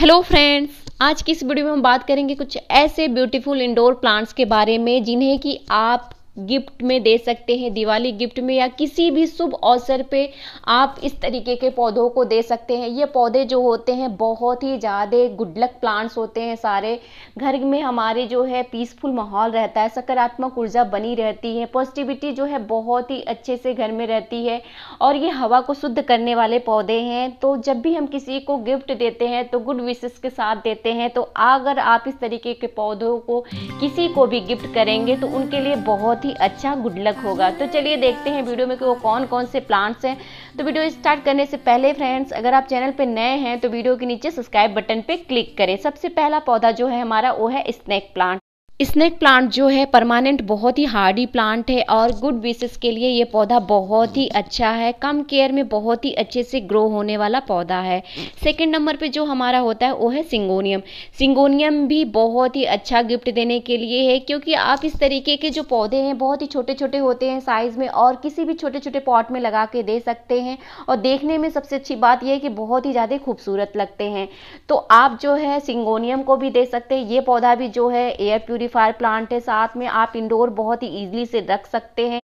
hello friends आज की इस वीडियो में हम बात करेंगे कुछ ऐसे ब्यूटीफुल इंडोर प्लांट्स के बारे में जिन्हें कि आप गिफ्ट में दे सकते हैं दिवाली गिफ्ट में या किसी भी शुभ अवसर पे आप इस तरीके के पौधों को दे सकते हैं ये पौधे जो होते हैं बहुत ही ज़्यादा गुडलक प्लांट्स होते हैं सारे घर में हमारे जो है पीसफुल माहौल रहता है सकारात्मक ऊर्जा बनी रहती है पॉजिटिविटी जो है बहुत ही अच्छे से घर में रहती है और ये हवा को शुद्ध करने वाले पौधे हैं तो जब भी हम किसी को गिफ्ट देते हैं तो गुड विशेष के साथ देते हैं तो अगर आप इस तरीके के पौधों को किसी को भी गिफ्ट करेंगे तो उनके लिए बहुत ही ही अच्छा गुड लक होगा तो चलिए देखते हैं वीडियो में कि वो कौन कौन से प्लांट्स हैं तो वीडियो स्टार्ट करने से पहले फ्रेंड्स अगर आप चैनल पर नए हैं तो वीडियो के नीचे सब्सक्राइब बटन पर क्लिक करें सबसे पहला पौधा जो है हमारा वो है स्नैक प्लांट स्नेक प्लांट जो है परमानेंट बहुत ही हार्डी प्लांट है और गुड बेसिस के लिए ये पौधा बहुत ही अच्छा है कम केयर में बहुत ही अच्छे से ग्रो होने वाला पौधा है सेकंड नंबर पे जो हमारा होता है वो है सिंगोनियम सिंगोनियम भी बहुत ही अच्छा गिफ्ट देने के लिए है क्योंकि आप इस तरीके के जो पौधे हैं बहुत ही छोटे छोटे होते हैं साइज़ में और किसी भी छोटे छोटे पॉट में लगा के दे सकते हैं और देखने में सबसे अच्छी बात यह है कि बहुत ही ज़्यादा खूबसूरत लगते हैं तो आप जो है सिंगोनियम को भी दे सकते हैं ये पौधा भी जो है एयर प्यूरी प्यूरीफायर प्लांट है साथ में आप इंडोर बहुत ही ईजिली से रख सकते हैं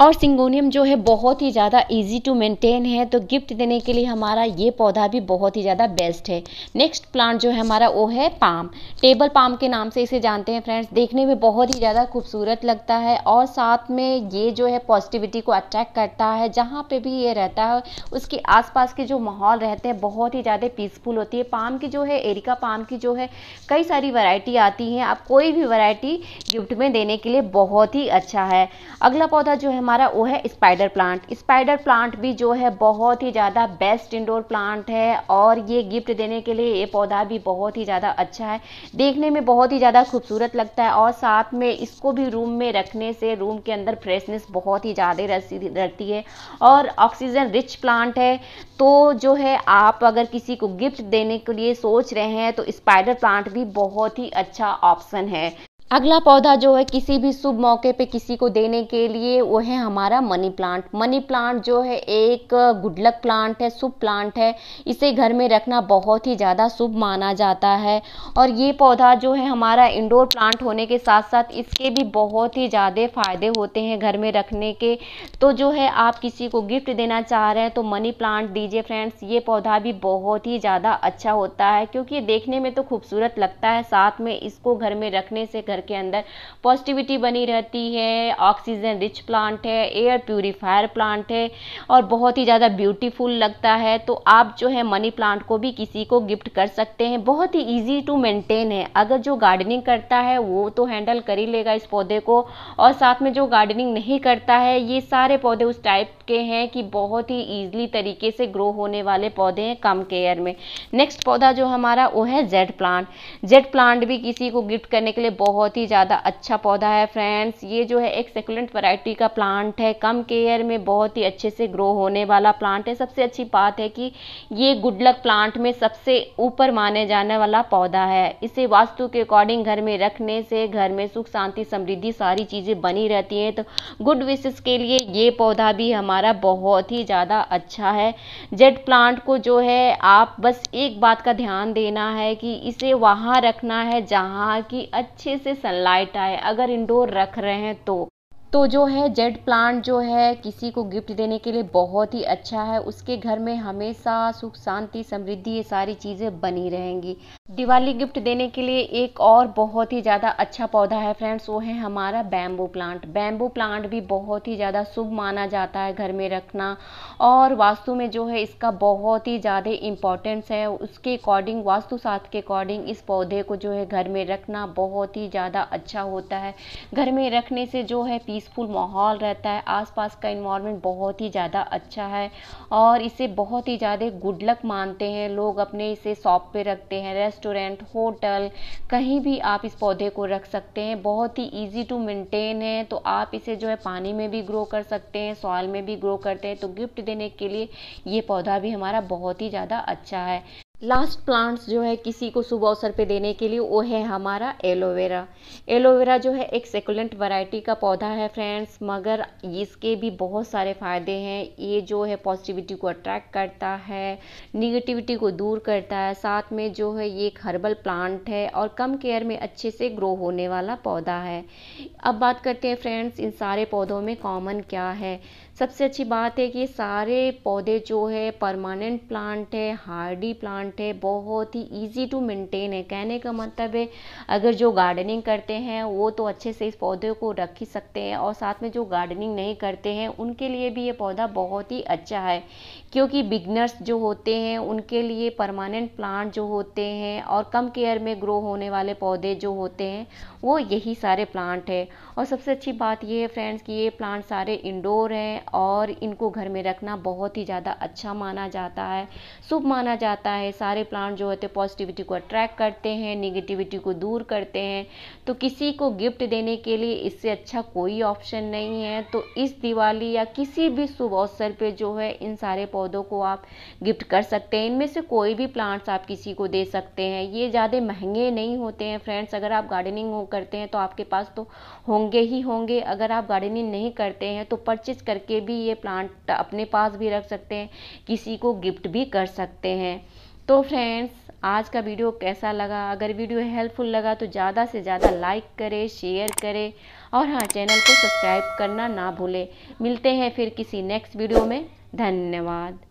और सिंगोनियम जो है बहुत ही ज़्यादा इजी टू मेंटेन है तो गिफ्ट देने के लिए हमारा ये पौधा भी बहुत ही ज़्यादा बेस्ट है नेक्स्ट प्लांट जो है हमारा वो है पाम टेबल पाम के नाम से इसे जानते हैं फ्रेंड्स देखने में बहुत ही ज़्यादा खूबसूरत लगता है और साथ में ये जो है पॉजिटिविटी को अट्रैक्ट करता है जहाँ पर भी ये रहता है उसके आस के जो माहौल रहते हैं बहुत ही ज़्यादा पीसफुल होती है पाम की जो है एरिका पाम की जो है कई सारी वरायटी आती हैं आप कोई भी वरायटी गिफ्ट में देने के लिए बहुत ही अच्छा है अगला पौधा जो है हमारा वो है स्पाइडर प्लांट स्पाइडर प्लांट भी जो है बहुत ही ज़्यादा बेस्ट इंडोर प्लांट है और ये गिफ्ट देने के लिए ये पौधा भी बहुत ही ज़्यादा अच्छा है देखने में बहुत ही ज़्यादा खूबसूरत लगता है और साथ में इसको भी रूम में रखने से रूम के अंदर फ्रेशनेस बहुत ही ज़्यादा रहती है और ऑक्सीजन रिच प्लांट है तो जो है आप अगर किसी को गिफ्ट देने के लिए सोच रहे हैं तो स्पाइडर प्लांट भी बहुत ही अच्छा ऑप्शन है अगला पौधा जो है किसी भी शुभ मौके पे किसी को देने के लिए वो है हमारा मनी प्लांट मनी प्लांट जो है एक गुडलक प्लांट है शुभ प्लांट है इसे घर में रखना बहुत ही ज़्यादा शुभ माना जाता है और ये पौधा जो है हमारा इंडोर प्लांट होने के साथ साथ इसके भी बहुत ही ज़्यादा फ़ायदे होते हैं घर में रखने के तो जो है आप किसी को गिफ्ट देना चाह रहे हैं तो मनी प्लांट दीजिए फ्रेंड्स ये पौधा भी बहुत ही ज़्यादा अच्छा होता है क्योंकि ये देखने में तो खूबसूरत लगता है साथ में इसको घर में रखने से घर घर के अंदर पॉजिटिविटी बनी रहती है ऑक्सीजन रिच प्लांट है एयर प्योरीफायर प्लांट है और बहुत ही ज़्यादा ब्यूटीफुल लगता है तो आप जो है मनी प्लांट को भी किसी को गिफ्ट कर सकते हैं बहुत ही ईजी टू मेंटेन है अगर जो गार्डनिंग करता है वो तो हैंडल कर ही लेगा इस पौधे को और साथ में जो गार्डनिंग नहीं करता है ये सारे पौधे उस टाइप के हैं कि बहुत ही ईजली तरीके से ग्रो होने वाले पौधे हैं कम केयर में नेक्स्ट पौधा जो हमारा वो है जेड प्लांट जेड प्लांट भी किसी को गिफ्ट करने के लिए बहुत बहुत ही ज़्यादा अच्छा पौधा है फ्रेंड्स ये जो है एक सेकुलेंट वैरायटी का प्लांट है कम केयर में बहुत ही अच्छे से ग्रो होने वाला प्लांट है सबसे अच्छी बात है कि ये गुडलक प्लांट में सबसे ऊपर माने जाने वाला पौधा है इसे वास्तु के अकॉर्डिंग घर में रखने से घर में सुख शांति समृद्धि सारी चीज़ें बनी रहती हैं तो गुड विशेष के लिए ये पौधा भी हमारा बहुत ही ज़्यादा अच्छा है जेड प्लांट को जो है आप बस एक बात का ध्यान देना है कि इसे वहाँ रखना है जहाँ की अच्छे से सनलाइट आए अगर इंडोर रख रहे हैं तो तो जो है जेड प्लांट जो है किसी को गिफ्ट देने के लिए बहुत ही अच्छा है उसके घर में हमेशा सुख शांति समृद्धि ये सारी चीज़ें बनी रहेंगी दिवाली गिफ्ट देने के लिए एक और बहुत ही ज़्यादा अच्छा पौधा है फ्रेंड्स वो है हमारा बैम्बू प्लांट बैम्बू प्लांट भी बहुत ही ज़्यादा शुभ माना जाता है घर में रखना और वास्तु में जो है इसका बहुत ही ज़्यादा इम्पोर्टेंस है उसके अकॉर्डिंग वास्तुशास्त्र के अकॉर्डिंग इस पौधे को जो है घर में रखना बहुत ही ज़्यादा अच्छा होता है घर में रखने से जो है पीसफुल माहौल रहता है आसपास का इन्वामेंट बहुत ही ज़्यादा अच्छा है और इसे बहुत ही ज़्यादा गुड लक मानते हैं लोग अपने इसे शॉप पे रखते हैं रेस्टोरेंट होटल कहीं भी आप इस पौधे को रख सकते हैं बहुत ही ईजी टू मेनटेन है तो आप इसे जो है पानी में भी ग्रो कर सकते हैं सॉयल में भी ग्रो करते हैं तो गिफ्ट देने के लिए ये पौधा भी हमारा बहुत ही ज़्यादा अच्छा है लास्ट प्लांट्स जो है किसी को शुभ अवसर पे देने के लिए वो है हमारा एलोवेरा एलोवेरा जो है एक सेकुलेंट वैरायटी का पौधा है फ्रेंड्स मगर इसके भी बहुत सारे फ़ायदे हैं ये जो है पॉजिटिविटी को अट्रैक्ट करता है निगेटिविटी को दूर करता है साथ में जो है ये एक हर्बल प्लांट है और कम केयर में अच्छे से ग्रो होने वाला पौधा है अब बात करते हैं फ्रेंड्स इन सारे पौधों में कॉमन क्या है सबसे अच्छी बात है कि सारे पौधे जो है परमानेंट प्लांट है हार्डी प्लांट है बहुत ही ईजी टू मेंटेन है कहने का मतलब है अगर जो गार्डनिंग करते हैं वो तो अच्छे से इस पौधे को रख ही सकते हैं और साथ में जो गार्डनिंग नहीं करते हैं उनके लिए भी ये पौधा बहुत ही अच्छा है क्योंकि बिगनर्स जो होते हैं उनके लिए परमानेंट प्लांट जो होते हैं और कम केयर में ग्रो होने वाले पौधे जो होते हैं वो यही सारे प्लांट है और सबसे अच्छी बात ये है फ्रेंड्स कि ये प्लांट सारे इंडोर हैं और इनको घर में रखना बहुत ही ज़्यादा अच्छा माना जाता है शुभ माना जाता है सारे प्लांट जो होते हैं पॉजिटिविटी को अट्रैक्ट करते हैं निगेटिविटी को दूर करते हैं तो किसी को गिफ्ट देने के लिए इससे अच्छा कोई ऑप्शन नहीं है तो इस दिवाली या किसी भी शुभ अवसर पर जो है इन सारे पौधों को आप गिफ्ट कर सकते हैं इनमें से कोई भी प्लांट्स आप किसी को दे सकते हैं ये ज़्यादा महंगे नहीं होते हैं फ्रेंड्स अगर आप गार्डनिंग करते हैं तो आपके पास तो होंगे ही होंगे अगर आप गार्डनिंग नहीं करते हैं तो परचेज करके के भी ये प्लांट अपने पास भी रख सकते हैं किसी को गिफ्ट भी कर सकते हैं तो फ्रेंड्स आज का वीडियो कैसा लगा अगर वीडियो हेल्पफुल लगा तो ज़्यादा से ज़्यादा लाइक करें शेयर करें और हाँ चैनल को सब्सक्राइब करना ना भूलें मिलते हैं फिर किसी नेक्स्ट वीडियो में धन्यवाद